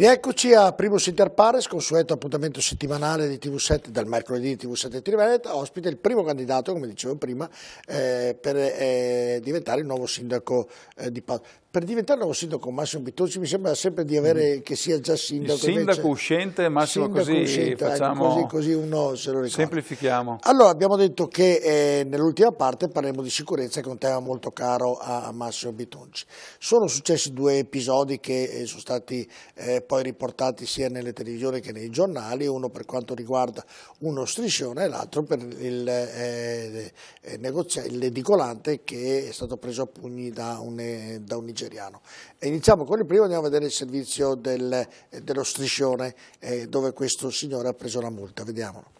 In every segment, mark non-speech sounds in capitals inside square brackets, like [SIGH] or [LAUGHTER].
Rieccoci a Primus Inter Pares, consueto appuntamento settimanale di TV7 dal mercoledì di TV7 Trivenet, ospite il primo candidato, come dicevo prima, eh, per eh, diventare il nuovo sindaco eh, di Padova per diventare nuovo sindaco Massimo Bitonci mi sembra sempre di avere mm. che sia già sindaco. Il sindaco invece, uscente Massimo sindaco così, uscente, facciamo, così, così uno se lo ricorda. Semplifichiamo. Allora abbiamo detto che eh, nell'ultima parte parleremo di sicurezza che è un tema molto caro a, a Massimo Bitonci. Sono successi due episodi che eh, sono stati eh, poi riportati sia nelle televisioni che nei giornali, uno per quanto riguarda uno striscione e l'altro per il, il, eh, eh, negoziante, l'edicolante che è stato preso a pugni da un, eh, da un nigeriano. E iniziamo con il primo, andiamo a vedere il servizio del, dello striscione eh, dove questo signore ha preso la multa, vediamolo.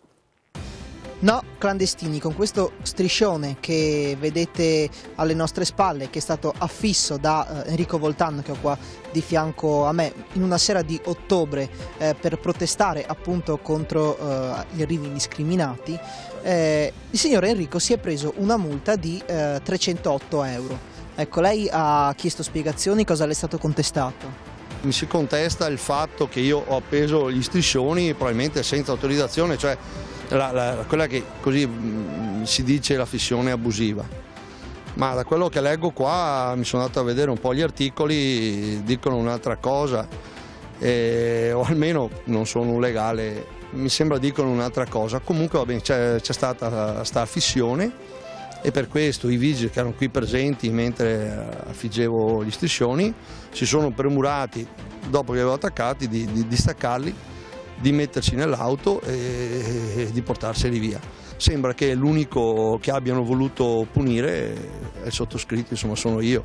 No, clandestini, con questo striscione che vedete alle nostre spalle, che è stato affisso da eh, Enrico Voltano, che ho qua di fianco a me, in una sera di ottobre eh, per protestare appunto contro eh, gli arrivi indiscriminati, eh, il signor Enrico si è preso una multa di 308 eh, euro. Ecco, lei ha chiesto spiegazioni, cosa le è stato contestato? Mi si contesta il fatto che io ho appeso gli striscioni probabilmente senza autorizzazione, cioè la, la, quella che così mm, si dice la fissione abusiva. Ma da quello che leggo qua mi sono andato a vedere un po' gli articoli, dicono un'altra cosa, eh, o almeno non sono un legale, mi sembra dicono un'altra cosa. Comunque c'è stata sta fissione e per questo i vigili che erano qui presenti mentre eh, affiggevo gli striscioni si sono premurati dopo che li avevo attaccati di, di, di staccarli, di metterci nell'auto e, e di portarseli via. Sembra che l'unico che abbiano voluto punire è il sottoscritto, insomma sono io.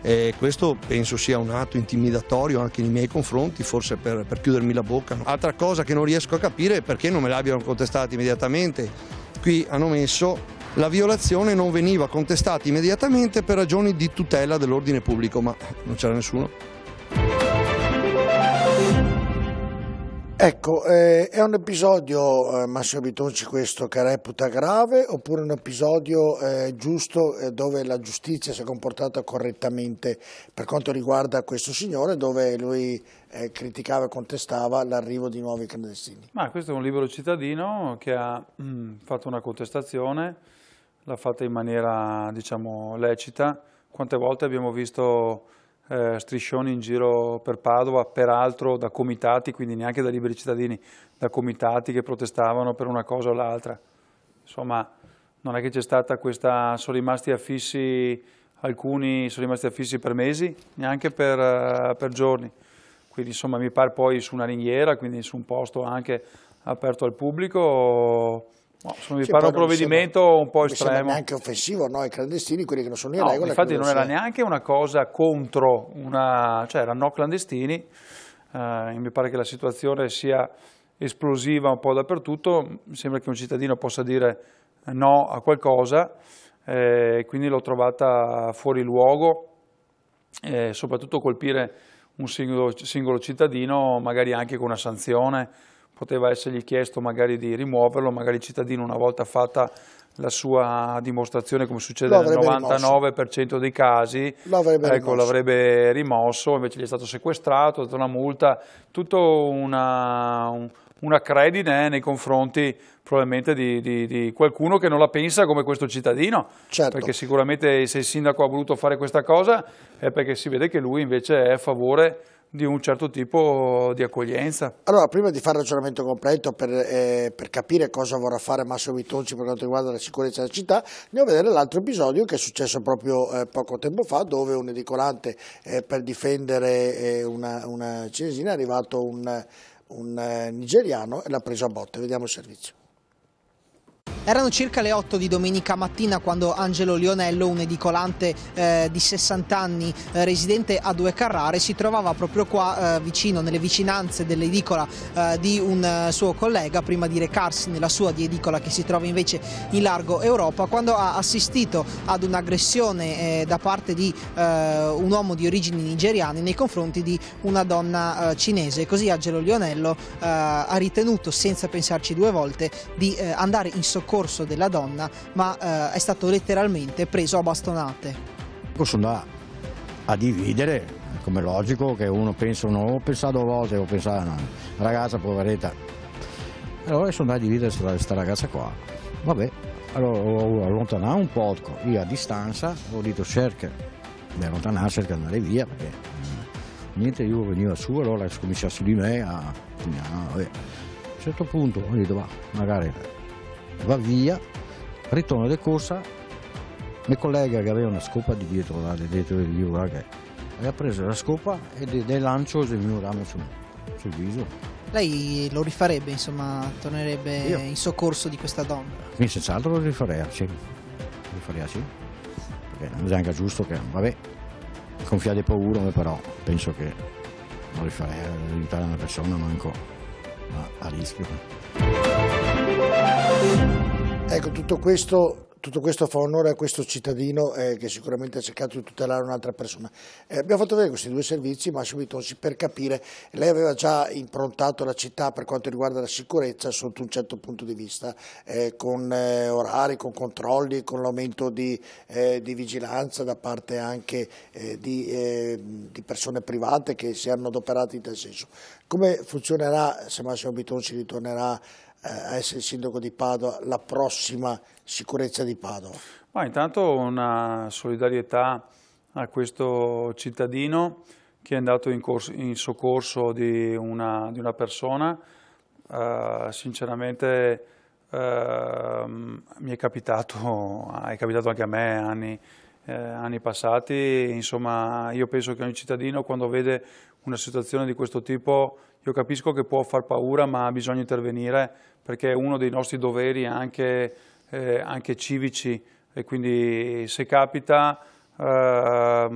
E questo penso sia un atto intimidatorio anche nei miei confronti, forse per, per chiudermi la bocca. Altra cosa che non riesco a capire è perché non me l'abbiano contestato immediatamente. Qui hanno messo la violazione non veniva contestata immediatamente per ragioni di tutela dell'ordine pubblico, ma eh, non c'era nessuno. Ecco, eh, è un episodio, eh, Massimo Bitonci, questo che reputa grave oppure un episodio eh, giusto eh, dove la giustizia si è comportata correttamente per quanto riguarda questo signore, dove lui eh, criticava e contestava l'arrivo di nuovi clandestini? Ma questo è un libero cittadino che ha mh, mm, fatto una contestazione l'ha fatta in maniera diciamo, lecita. Quante volte abbiamo visto eh, striscioni in giro per Padova, peraltro da comitati, quindi neanche da liberi cittadini, da comitati che protestavano per una cosa o l'altra. Insomma, non è che c'è stata questa, sono rimasti affissi, alcuni sono rimasti affissi per mesi, neanche per, eh, per giorni. Quindi insomma mi pare poi su una ringhiera, quindi su un posto anche aperto al pubblico, No, sono, mi pare un provvedimento sembra, un po' estremo. Non è neanche offensivo noi clandestini, quelli che non sono in no, regola. Infatti non era sei. neanche una cosa contro, una, cioè erano clandestini, eh, mi pare che la situazione sia esplosiva un po' dappertutto, mi sembra che un cittadino possa dire eh, no a qualcosa, eh, quindi l'ho trovata fuori luogo, eh, soprattutto colpire un singolo, singolo cittadino magari anche con una sanzione, poteva essergli chiesto magari di rimuoverlo, magari il cittadino una volta fatta la sua dimostrazione come succede nel 99% rimosso. dei casi l'avrebbe ecco, rimosso. rimosso. invece gli è stato sequestrato, è stata una multa tutto una, una credine nei confronti probabilmente di, di, di, qualcuno che non la pensa come questo cittadino, certo. perché sicuramente se il sindaco ha voluto fare questa cosa è perché si vede che lui invece è a favore di un certo tipo di accoglienza. Allora, prima di fare il ragionamento completo per, eh, per capire cosa vorrà fare Massimo Vitonci per quanto riguarda la sicurezza della città, andiamo a vedere l'altro episodio che è successo proprio eh, poco tempo fa, dove un edicolante eh, per difendere eh, una, una, cinesina è arrivato un, un eh, nigeriano e l'ha preso a botte. Vediamo il servizio. Erano circa le 8 di domenica mattina quando Angelo Lionello, un edicolante eh, di 60 anni eh, residente a Due Carrare, si trovava proprio qua eh, vicino, nelle vicinanze dell'edicola eh, di un eh, suo collega, prima di recarsi nella sua di edicola che si trova invece in largo Europa, quando ha assistito ad un'aggressione eh, da parte di un uomo di origini nigeriane nei confronti di una donna cinese. Così Angelo Lionello ha ritenuto, senza pensarci due volte, di andare in soccorso percorso della donna, ma eh, è stato letteralmente preso a bastonate. Sono a, a dividere, come logico che uno pensa, uno ho pensato a volte, ho pensato a una ragazza poveretta. Allora sono andato a dividere questa ragazza qua. Vabbè, allora ho allontanato un po', io a distanza ho detto cerca di allontanare, cerca di andare via, perché niente, io venivo su, allora su di me a... a, a, a un certo punto ho detto va, magari va via, ritorno di corsa, mi collega che aveva una scopa di dietro, là, di dietro di io, là, che ha preso la scopa e del de lancio il mio ramo sul, sul viso. Lei lo rifarebbe, insomma, tornerebbe io. in soccorso di questa donna? Sì, senz'altro lo rifarei, sì. Lo rifarei, sì. Perché non è anche giusto che, vabbè, confiate paura, però penso che lo rifarei ad eh, aiutare una persona manco a, a rischio. Ecco, tutto questo, tutto questo, fa onore a questo cittadino eh, che sicuramente ha cercato di tutelare un'altra persona. Eh, abbiamo fatto vedere questi due servizi, Massimo Bitonsi, per capire, lei aveva già improntato la città per quanto riguarda la sicurezza sotto un certo punto di vista, eh, con eh, orari, con controlli, con l'aumento di, eh, di, vigilanza da parte anche eh, di, di, persone private che si erano adoperate in tal senso. Come funzionerà se Massimo Bitonci ritornerà eh, a essere sindaco di Padova, la prossima sicurezza di Padova? Ma intanto una solidarietà a questo cittadino che è andato in, corso, in soccorso di una, di una persona. Uh, sinceramente uh, mi è capitato, è capitato anche a me anni, eh, anni passati, insomma io penso che ogni cittadino quando vede una situazione di questo tipo io capisco che può far paura ma bisogna intervenire perché è uno dei nostri doveri anche, eh, anche civici e quindi se capita eh,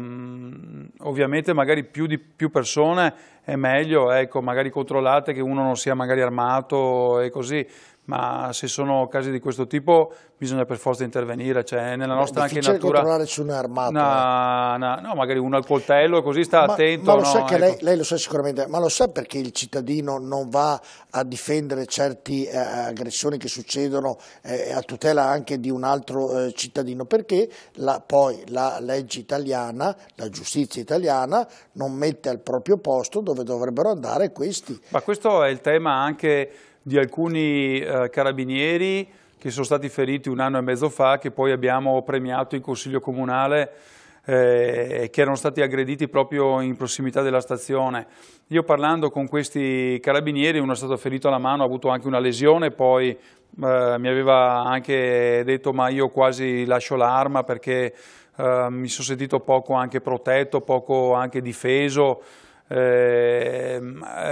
ovviamente magari più, di, più persone è meglio, ecco, magari controllate che uno non sia magari armato e così, ma se sono casi di questo tipo bisogna per forza intervenire, cioè nella nostra anche natura... controllare su un'armata. No, eh. no, no, magari uno al coltello, così sta ma, attento. Ma lo no, sa che ecco. lei, lei, lo sa sicuramente, ma lo sa perché il cittadino non va a difendere certe eh, aggressioni che succedono eh, a tutela anche di un altro eh, cittadino? Perché la, poi la legge italiana, la giustizia italiana, non mette al proprio posto dove dovrebbero andare questi. Ma questo è il tema anche di alcuni eh, carabinieri che sono stati feriti un anno e mezzo fa, che poi abbiamo premiato in Consiglio Comunale eh, che erano stati aggrediti proprio in prossimità della stazione. Io parlando con questi carabinieri, uno è stato ferito alla mano, ha avuto anche una lesione, poi eh, mi aveva anche detto ma io quasi lascio l'arma perché eh, mi sono sentito poco anche protetto, poco anche difeso. Eh,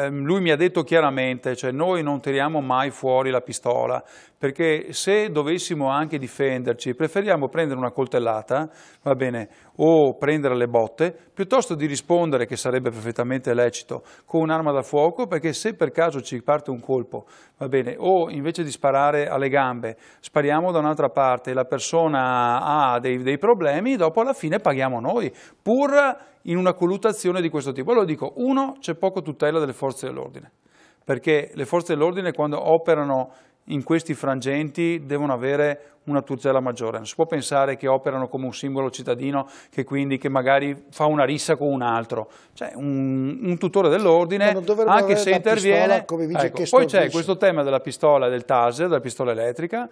Ehm, lui mi ha detto chiaramente, cioè noi non tiriamo mai fuori la pistola, perché se dovessimo anche difenderci, preferiamo prendere una coltellata, va bene, o prendere le botte, piuttosto di rispondere, che sarebbe perfettamente lecito, con un'arma da fuoco, perché se per caso ci parte un colpo, va bene, o invece di sparare alle gambe, spariamo da un'altra parte, e la persona ha dei, dei problemi, dopo alla fine paghiamo noi, pur in una colluttazione di questo tipo. Allora dico, uno, c'è poco tutela delle forze dell'ordine, perché le forze dell'ordine quando operano in questi frangenti devono avere una tutela maggiore. Non si può pensare che operano come un singolo cittadino che quindi che magari fa una rissa con un altro. Cioè un, un tutore dell'ordine, anche se interviene... Ecco, poi c'è questo tema della pistola, del taser, della pistola elettrica,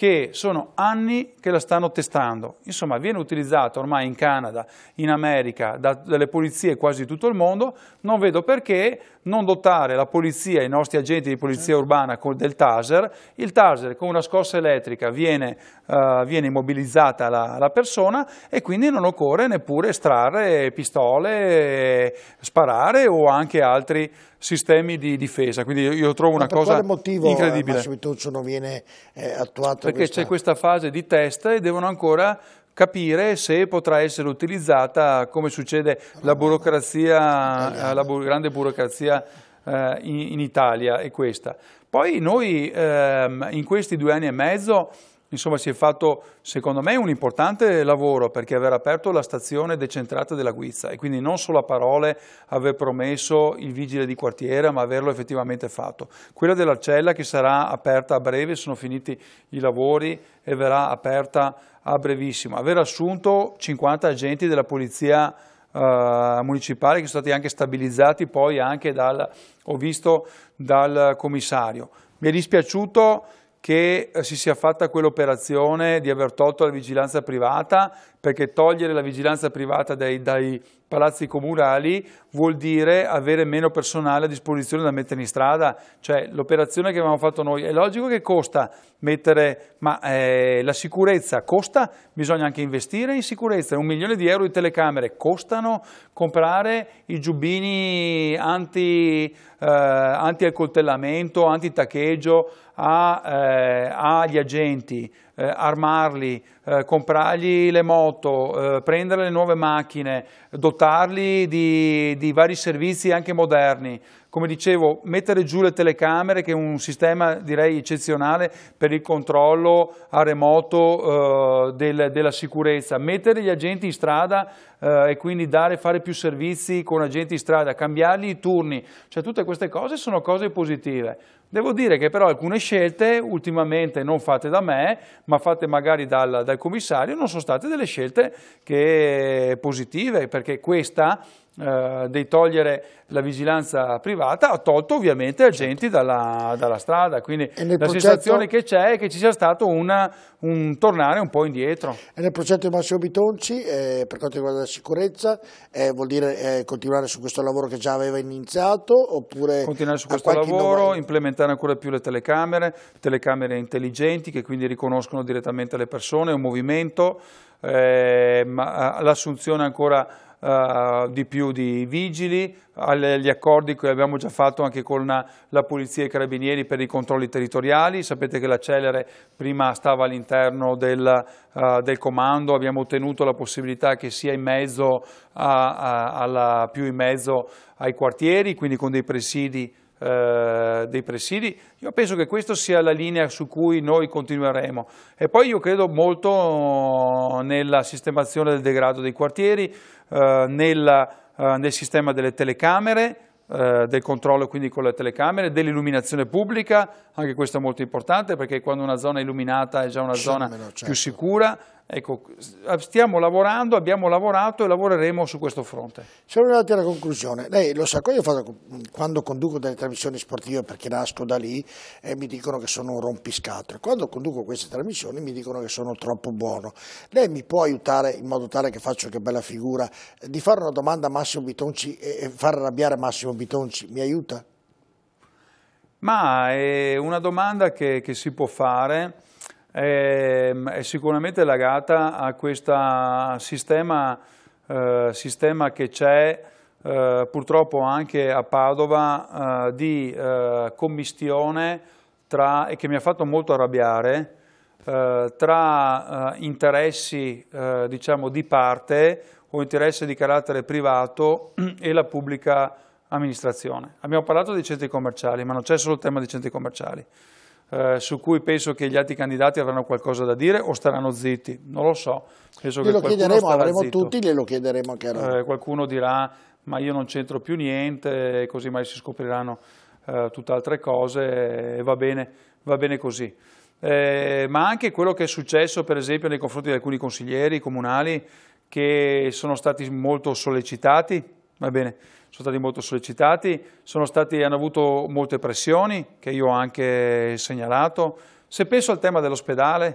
che sono anni che la stanno testando. Insomma, viene utilizzato ormai in Canada, in America, da, dalle polizie quasi tutto il mondo. Non vedo perché non dotare la polizia, i nostri agenti di polizia urbana con del taser, il taser con una scossa elettrica viene, uh, viene immobilizzata la, la, persona e quindi non occorre neppure estrarre pistole, sparare o anche altri sistemi di difesa. Quindi io trovo una cosa motivo, incredibile. Ma per quale motivo eh, non viene eh, attuato? Perché questa... c'è questa fase di test e devono ancora capire se potrà essere utilizzata come succede la burocrazia, eh, la bu grande burocrazia eh, in, in, Italia è questa. Poi noi ehm, in questi due anni e mezzo Insomma si è fatto secondo me un importante lavoro perché aver aperto la stazione decentrata della Guizza e quindi non solo a parole aver promesso il vigile di quartiere ma averlo effettivamente fatto. Quella dell'Arcella che sarà aperta a breve, sono finiti i lavori e verrà aperta a brevissimo. Aver assunto 50 agenti della polizia eh, municipale che sono stati anche stabilizzati poi anche dal, ho visto, dal commissario. Mi è dispiaciuto che eh, si sia fatta quell'operazione di aver tolto la vigilanza privata perché togliere la vigilanza privata dai, dai, palazzi comunali vuol dire avere meno personale a disposizione da mettere in strada, cioè l'operazione che abbiamo fatto noi è logico che costa mettere, ma eh, la sicurezza costa, bisogna anche investire in sicurezza, un milione di euro di telecamere costano, comprare i giubbini anti, eh, anti accoltellamento, anti taccheggio eh, agli agenti, eh, armarli, eh, comprargli le moto, eh, prendere le nuove macchine, dotarli di, di vari servizi anche moderni, come dicevo, mettere giù le telecamere, che è un sistema direi eccezionale per il controllo a remoto eh, del, della sicurezza, mettere gli agenti in strada eh, e quindi dare, fare più servizi con agenti in strada, cambiargli i turni, cioè tutte queste cose sono cose positive. Devo dire che però alcune scelte, ultimamente non fatte da me, ma fatte magari dal, dal commissario, non sono state delle scelte che, positive, perché questa eh, di togliere la vigilanza privata, ha tolto ovviamente agenti dalla, dalla strada, quindi la progetto... sensazione che c'è è che ci sia stato una, un tornare un po' indietro. E nel progetto di Massimo Bitonci, eh, per quanto riguarda la sicurezza, eh, vuol dire eh, continuare su questo lavoro che già aveva iniziato oppure... Continuare su questo lavoro, innovato. implementare ancora più le telecamere, telecamere intelligenti che quindi riconoscono direttamente le persone, un movimento, eh, eh, l'assunzione ancora eh, di più di vigili, agli accordi che abbiamo già fatto anche con la Polizia e i Carabinieri per i controlli territoriali, sapete che la Celere prima stava all'interno del, uh, del, comando, abbiamo ottenuto la possibilità che sia in mezzo a, a, alla, più in mezzo ai quartieri, quindi con dei presidi eh, dei presidi. Io penso che questa sia la linea su cui noi continueremo. E poi io credo molto nella sistemazione del degrado dei quartieri, eh, nel, eh, nel, sistema delle telecamere, eh, del controllo quindi con le telecamere, dell'illuminazione pubblica, anche questo è molto importante perché quando una zona è illuminata è già una zona certo. più sicura, Ecco, stiamo lavorando, abbiamo lavorato e lavoreremo su questo fronte. Siamo arrivati alla conclusione. Lei lo sa, io fatto, quando conduco delle trasmissioni sportive, perché nasco da lì, eh, mi dicono che sono un rompiscatole. Quando conduco queste trasmissioni mi dicono che sono troppo buono. Lei mi può aiutare in modo tale che faccio che bella figura, di fare una domanda a Massimo Bitonci e far arrabbiare Massimo Bitonci? Mi aiuta? Ma è una domanda che, che si può fare è, ehm, è sicuramente legata a questo sistema, eh, sistema, che c'è eh, purtroppo anche a Padova eh, di eh, commistione tra, e che mi ha fatto molto arrabbiare, eh, tra eh, interessi diciamo, di parte o interessi di carattere privato [CLEARS THROAT] e la pubblica amministrazione. Abbiamo parlato dei centri commerciali, ma non c'è solo il tema dei centri commerciali eh, su cui penso che gli altri candidati avranno qualcosa da dire o staranno zitti, non lo so. Penso glielo che chiederemo, avremo zitto. tutti, glielo chiederemo anche a noi. Eh, qualcuno dirà ma io non c'entro più niente, così mai si scopriranno eh, altre cose e va bene, va bene così. Eh, ma anche quello che è successo per esempio nei confronti di alcuni consiglieri comunali che sono stati molto sollecitati Va bene, sono stati molto sollecitati, stati, hanno avuto molte pressioni che io ho anche segnalato. Se penso al tema dell'ospedale,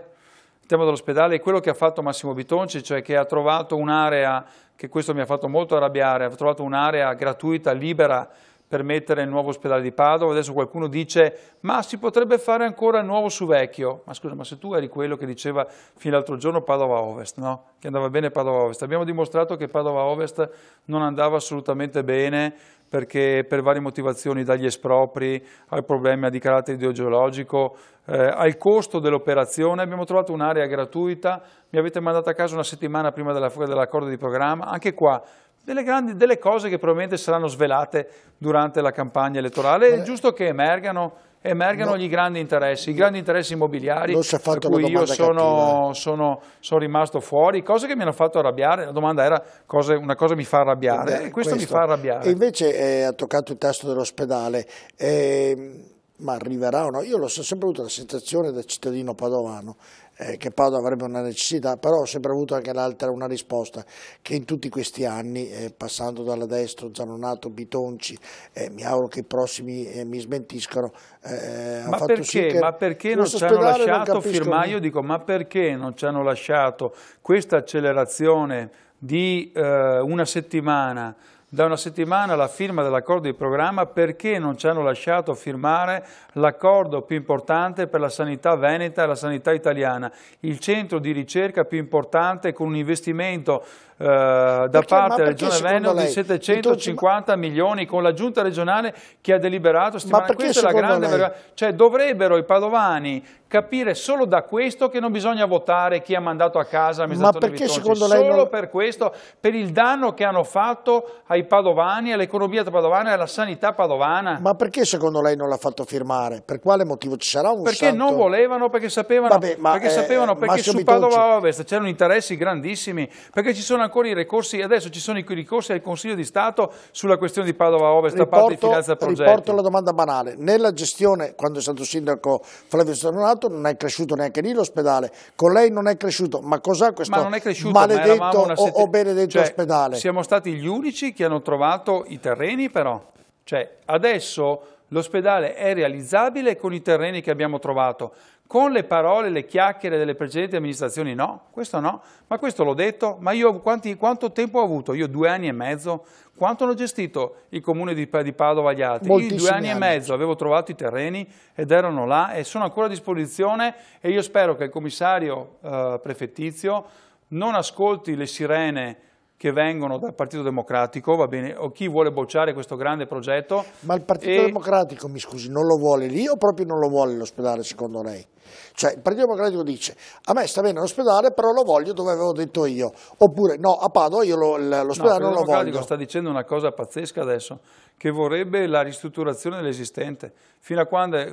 il tema dell'ospedale è quello che ha fatto Massimo Bitonci, cioè che ha trovato un'area, che questo mi ha fatto molto arrabbiare, ha trovato un'area gratuita, libera, per mettere il nuovo ospedale di Padova, adesso qualcuno dice ma si potrebbe fare ancora nuovo su vecchio, ma scusa ma se tu eri quello che diceva fino all'altro giorno Padova Ovest, no? che andava bene Padova Ovest, abbiamo dimostrato che Padova Ovest non andava assolutamente bene perché per varie motivazioni, dagli espropri ai problemi di carattere ideologico, eh, al costo dell'operazione, abbiamo trovato un'area gratuita, mi avete mandato a casa una settimana prima della fuga dell'accordo di programma, anche qua delle, grandi, delle cose che probabilmente saranno svelate durante la campagna elettorale. È eh. giusto che emergano emergano no. gli grandi interessi, i grandi interessi immobiliari per cui io sono, eh. sono, sono, rimasto fuori, cose che mi hanno fatto arrabbiare, la domanda era cose, una cosa mi fa arrabbiare eh Beh, questo, questo, mi fa arrabbiare. E invece eh, ha toccato il testo dell'ospedale, eh, ma arriverà o no? Io l'ho sempre avuto la sensazione da cittadino padovano eh, che Padova avrebbe una necessità, però ho sempre avuto anche l'altra una risposta che in tutti questi anni, eh, passando dalla destra, Zanonato, Bitonci, eh, mi auguro che i prossimi eh, mi smentiscano. Eh, eh, ma, perché, sì ma perché non ci hanno lasciato, non Firmaio, dico, ma perché non ci hanno lasciato questa accelerazione di una settimana da una settimana la firma dell'accordo di programma perché non ci hanno lasciato firmare l'accordo più importante per la sanità veneta e la sanità italiana, il centro di ricerca più importante con un investimento eh, da perché, parte della Regione Veneto lei, di 750 intorno... milioni con la giunta regionale che ha deliberato settimana. Questa è la grande lei... Cioè dovrebbero i padovani capire solo da questo che non bisogna votare chi ha mandato a casa ma perché secondo lei solo non... per questo, per il danno che hanno fatto ai padovani, all'economia padovana e alla sanità padovana. Ma perché secondo lei non l'ha fatto firmare? Per quale motivo ci sarà un Perché santo... non volevano, perché sapevano, Vabbè, ma, perché, eh, sapevano, eh, perché su Padova Ovest c'erano interessi grandissimi, perché ci sono ancora i ricorsi, adesso ci sono i ricorsi al Consiglio di Stato sulla questione di Padova Ovest riporto, da parte di finanza progetto. Riporto la domanda banale, nella gestione, quando è stato sindaco Flavio Stanonato, non è cresciuto neanche lì l'ospedale, con lei non è cresciuto, ma cos'ha questo ma non è cresciuto, maledetto ma o, o, benedetto cioè, ospedale? Siamo stati gli unici che hanno trovato i terreni però, cioè adesso L'ospedale è realizzabile con i terreni che abbiamo trovato, con le parole, le chiacchiere delle precedenti amministrazioni no, questo no, ma questo l'ho detto, ma io quanti, quanto tempo ho avuto? Io due anni e mezzo, quanto hanno gestito il comune di, di Padova gli altri? Moltissimi io due anni, anni, e mezzo avevo trovato i terreni ed erano là e sono ancora a disposizione e io spero che il commissario eh, prefettizio non ascolti le sirene che vengono dal Partito Democratico, va bene, o chi vuole bocciare questo grande progetto. Ma il Partito e... Democratico, mi scusi, non lo vuole lì o proprio non lo vuole l'ospedale secondo lei? Cioè il Partito Democratico dice a me sta bene l'ospedale però lo voglio dove avevo detto io, oppure no a Padova io l'ospedale lo, non lo voglio. Il Partito Democratico sta dicendo una cosa pazzesca adesso, che vorrebbe la ristrutturazione dell'esistente, fino,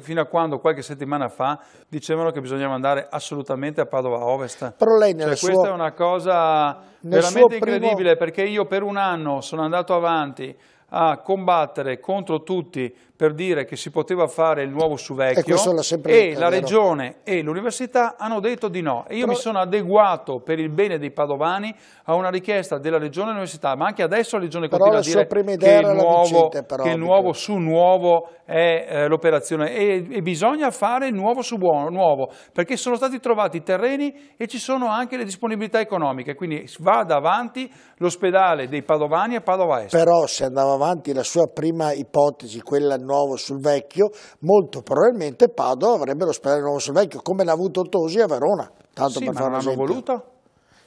fino, a quando qualche settimana fa dicevano che bisognava andare assolutamente a Padova Ovest. Però lei nella cioè, sua... Questa è una cosa veramente incredibile primo... perché io per un anno sono andato avanti a combattere contro tutti per dire che si poteva fare il nuovo su vecchio e, e la regione e l'università hanno detto di no. E io Però... mi sono adeguato per il bene dei padovani a una richiesta della regione e dell'università, ma anche adesso la regione Però continua la a dire che il, nuovo, vicente, che il nuovo su nuovo è eh, l'operazione e, e, bisogna fare il nuovo su buono, nuovo, perché sono stati trovati i terreni e ci sono anche le disponibilità economiche, quindi vada avanti l'ospedale dei padovani a Padova Est. Però se andava avanti la sua prima ipotesi, quella non nuovo sul vecchio, molto probabilmente Padova avrebbe l'ospedale nuovo sul vecchio, come l'ha avuto Tosi a Verona. Tanto sì, per ma fare non l'hanno voluta?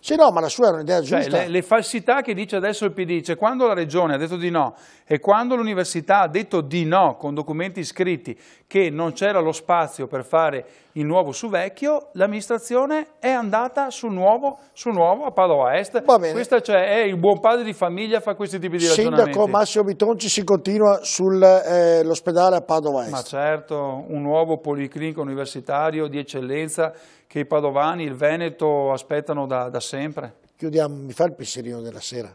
Sì, no, ma la sua era un'idea cioè, giusta. Le, le, falsità che dice adesso il PD, cioè quando la Regione ha detto di no e quando l'Università ha detto di no con documenti scritti che non c'era lo spazio per fare il nuovo su vecchio, l'amministrazione è andata sul nuovo, sul nuovo a Padova Est. Questo cioè è il buon padre di famiglia fa questi tipi di Sindaco ragionamenti. Sindaco Massimo Bitonci si continua sull'ospedale eh, a Padova Est. Ma certo, un nuovo policlinico universitario di eccellenza che i padovani, il Veneto aspettano da, da sempre. Chiudiamo, mi fa il pensierino della sera.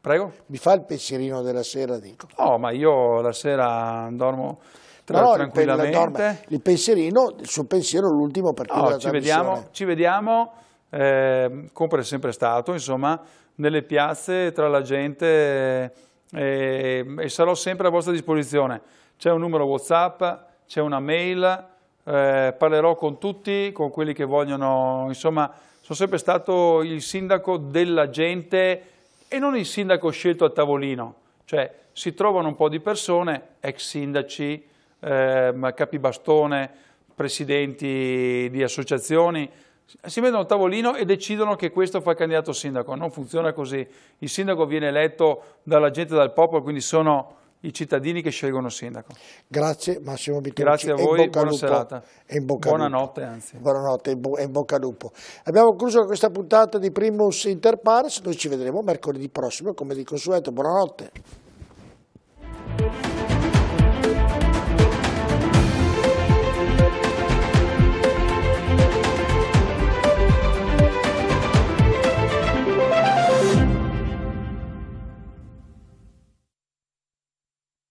Prego? Mi fa il pensierino della sera, dico. No, ma io la sera dormo tra, no, tranquillamente. La il pensierino, il suo pensiero, l'ultimo per no, ci vediamo, ci vediamo, eh, come è sempre stato, insomma, nelle piazze, tra la gente eh, e sarò sempre a vostra disposizione. C'è un numero WhatsApp, c'è una mail, eh, parlerò con tutti, con quelli che vogliono, insomma, sono sempre stato il sindaco della gente e non il sindaco scelto a tavolino, cioè si trovano un po' di persone, ex sindaci, ehm, capi bastone, presidenti di associazioni, si mettono a tavolino e decidono che questo fa candidato sindaco, non funziona così, il sindaco viene eletto dalla gente, dal popolo, quindi sono i cittadini che scelgono sindaco. Grazie Massimo Bittucci. Grazie a voi, buona lupo. serata. in bocca Buonanotte lupo. anzi. Buonanotte e in bocca al lupo. Abbiamo concluso questa puntata di Primus Inter Pares, noi ci vedremo mercoledì prossimo come di consueto. Buonanotte.